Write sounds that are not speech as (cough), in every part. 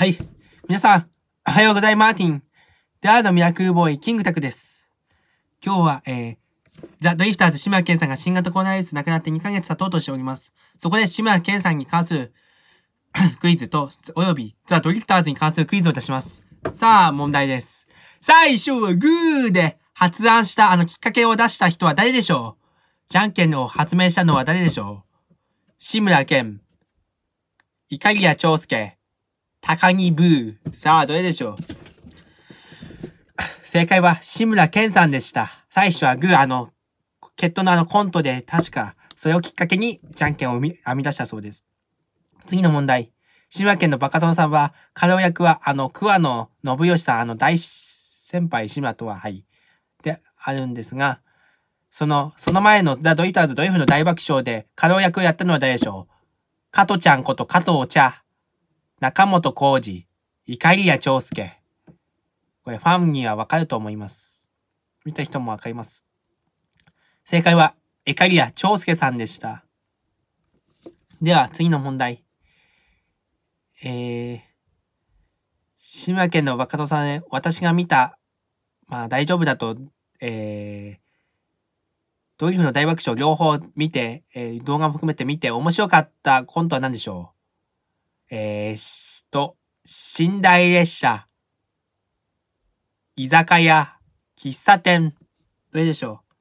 はい。皆さん、おはようございます。マーティン。ダードミラクルボーイ、キングタクです。今日は、えー、ザ・ドリフターズ、志村けんさんが新型コロナウイルス亡くなって2ヶ月経とうとしております。そこで志村けんさんに関する (coughs) クイズと、およびザ・ドリフターズに関するクイズを出します。さあ、問題です。最初はグーで発案したあのきっかけを出した人は誰でしょうじゃんけんを発明したのは誰でしょう志村けん。イカリア長介。高木ブー。さあ、どれでしょう正解は、志村けんさんでした。最初はグー、あの、ケットのあのコントで、確か、それをきっかけに、じゃんけんを編み出したそうです。次の問題。島県のバカ殿さんは、家老役は、あの、桑野信義さん、あの、大先輩島とは、はい、で、あるんですが、その、その前のザ・ドイターズ・ドイフの大爆笑で、家老役をやったのは誰でしょう加藤ちゃんこと加藤茶。中本浩二、碇や長介。これファンにはわかると思います。見た人もわかります。正解は、碇や長介さんでした。では、次の問題。えー、島県の若戸さんで、私が見た、まあ大丈夫だと、えー、ドリフの大爆笑両方見て、えー、動画も含めて見て面白かったコントは何でしょうえー、と、寝台列車、居酒屋、喫茶店。どれでしょう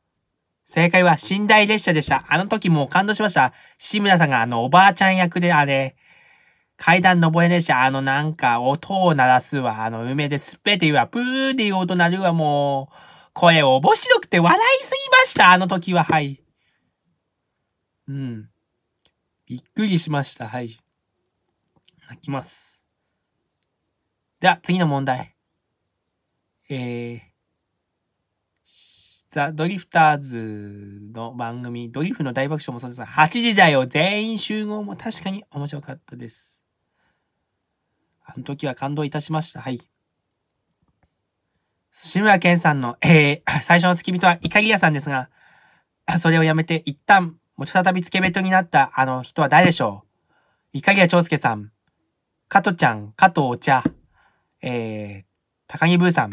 正解は寝台列車でした。あの時もう感動しました。志村さんがあのおばあちゃん役であれ、階段登れねえし、あのなんか音を鳴らすわ、あの梅ですっぺて言うわ、プーっていう音鳴るわ、もう、声面白くて笑いすぎました、あの時は、はい。うん。びっくりしました、はい。泣きます。では、次の問題。えー、ザ・ドリフターズの番組、ドリフの大爆笑もそうですが、8時だよ全員集合も確かに面白かったです。あの時は感動いたしました。はい。志村けんさんの、えー、最初の付き人は怒り屋さんですが、それをやめて一旦、もう再び付け人になったあの人は誰でしょう怒り屋長介さん。加藤ちゃん、加藤お茶、えー、高木ブーさん。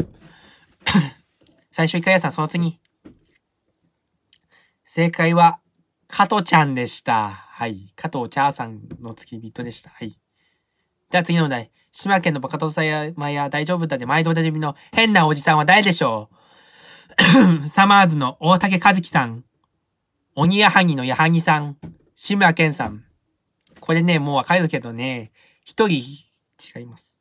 (coughs) 最初、イカヤさん、その次。正解は、加藤ちゃんでした。はい。加藤茶さんの付き人でした。はい。では次の問題。島県のバカトサヤマヤ大丈夫だで毎度おなじみの変なおじさんは誰でしょう (coughs) サマーズの大竹和樹さん。鬼や萩のやはぎさん。志村けんさん。これね、もうわかるけどね。一人、違います。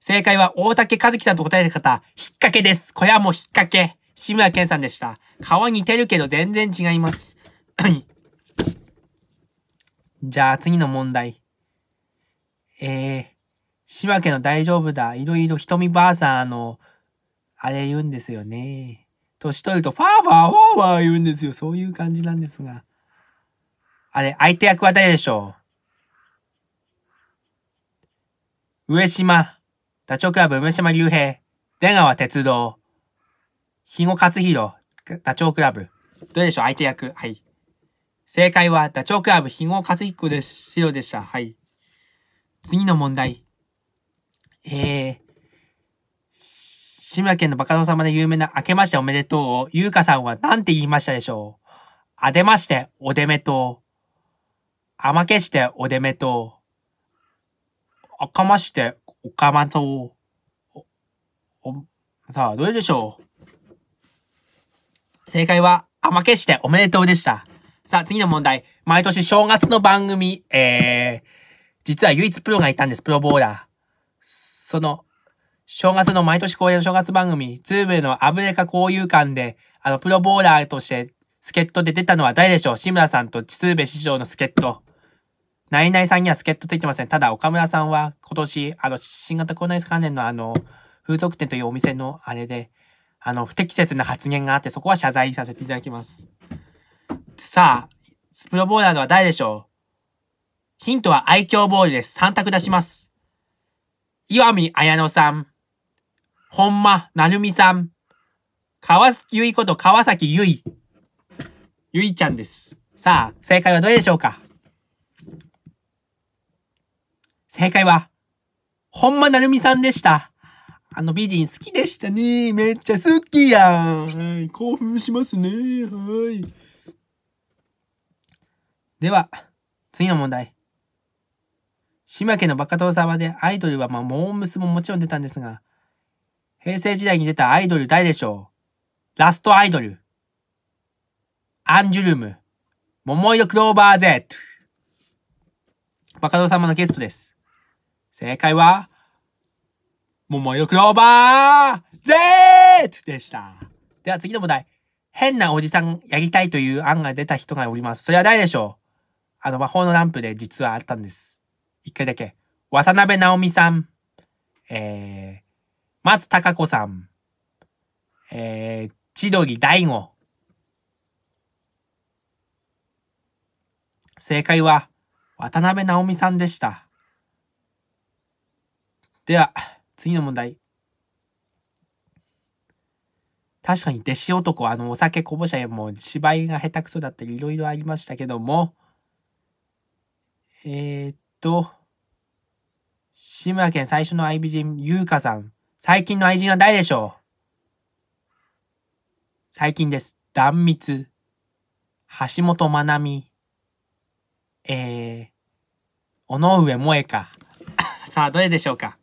正解は大竹和樹さんと答えた方、引っ掛けです。これはもう引っ掛け。志村けんさんでした。顔似てるけど全然違います。(coughs) じゃあ次の問題。えー、島家の大丈夫だ。いろいろ瞳ばあさんの、あれ言うんですよね。年取ると、ファーファーファーファー言うんですよ。そういう感じなんですが。あれ、相手役は誰でしょう上島、ダチョウ倶楽部上島竜兵、出川鉄道、肥後克弘、ダチョウ倶楽部。どうでしょう相手役。はい。正解は、ダチョウ倶楽部、肥後克彦でし、ろでした。はい。次の問題。えー、志村県のバカ殿様で有名な明けましておめでとうを、ゆうかさんは何て言いましたでしょうあでましておでめとう。あまけしておでめとう。あかまして、おかまと、お、お、さあ、どれでしょう正解は、あまけしておめでとうでした。さあ、次の問題。毎年正月の番組、えー、実は唯一プロがいたんです、プロボーラー。その、正月の毎年恒例の正月番組、ズームのアブレカ交友館で、あの、プロボーラーとして、助っ人で出たのは誰でしょう志村さんと千鶴部師匠の助っ人。ナイナイさんには助っ人ついてません。ただ、岡村さんは今年、あの、新型コロナウイルス関連のあの、風俗店というお店のあれで、あの、不適切な発言があって、そこは謝罪させていただきます。さあ、スプロボーラーのは誰でしょうヒントは愛嬌ボールです。3択出します。岩見綾乃さん、本間成美さん、川崎ゆいこと川崎ゆい、ゆいちゃんです。さあ、正解はどれでしょうか正解は、本間なるみさんでした。あの美人好きでしたね。めっちゃ好きやん。はい、興奮しますね。はい。では、次の問題。島家のバカ殿様でアイドルはまあ、モームスももちろん出たんですが、平成時代に出たアイドル誰でしょうラストアイドル。アンジュルム。桃色クローバー Z。バカ殿様のゲストです。正解は、桃よクローバー Z でした。では次の問題。変なおじさんやりたいという案が出た人がおります。それは誰でしょうあの魔法のランプで実はあったんです。一回だけ。渡辺直美さん。えー、松高子さん。えー、千鳥大悟。正解は、渡辺直美さんでした。では、次の問題。確かに弟子男、あの、お酒こぼしゃやもう芝居が下手くそだったり、いろいろありましたけども、えー、っと、志村けん最初の愛美人、優香さん。最近の愛人は誰でしょう最近です。断密。橋本まなみ。えー、尾上萌香。(laughs) さあ、どれでしょうか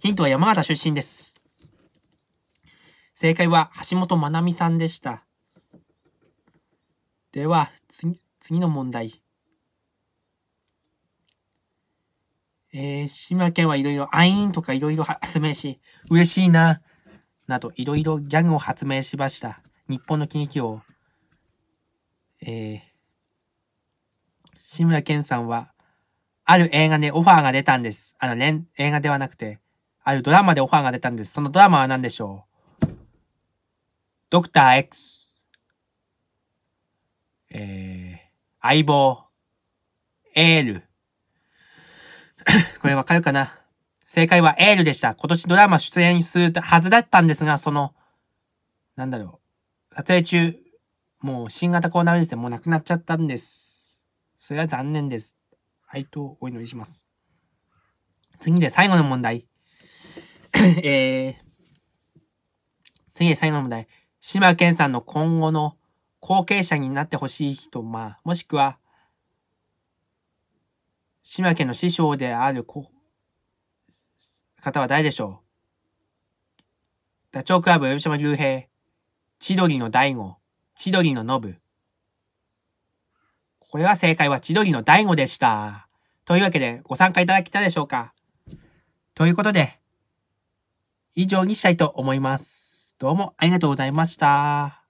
ヒントは山形出身です。正解は橋本まなみさんでした。では、次、次の問題。えー、島県はいろいろ、アインとかいろいろ発明し、嬉しいな、などいろいろギャグを発明しました。日本の喜劇を。えー、志村けんさんは、ある映画でオファーが出たんです。あの、連、映画ではなくて、あるドラマでオファーが出たんです。そのドラマは何でしょうドクター X。えー、相棒。エール。(coughs) これわかるかな正解はエールでした。今年ドラマ出演するはずだったんですが、その、なんだろう。撮影中、もう新型コロナウイルスでもうなくなっちゃったんです。それは残念です。哀悼をお祈りします。次で最後の問題。(laughs) えー、次で最後の問題。島健さんの今後の後継者になってほしい人、まあ、もしくは、島家の師匠である子方は誰でしょうダチョウ倶楽部、吉島竜兵、千鳥の大悟、千鳥のノブ。これは正解は千鳥の大悟でした。というわけでご参加いただけたでしょうかということで、以上にしたいと思います。どうもありがとうございました。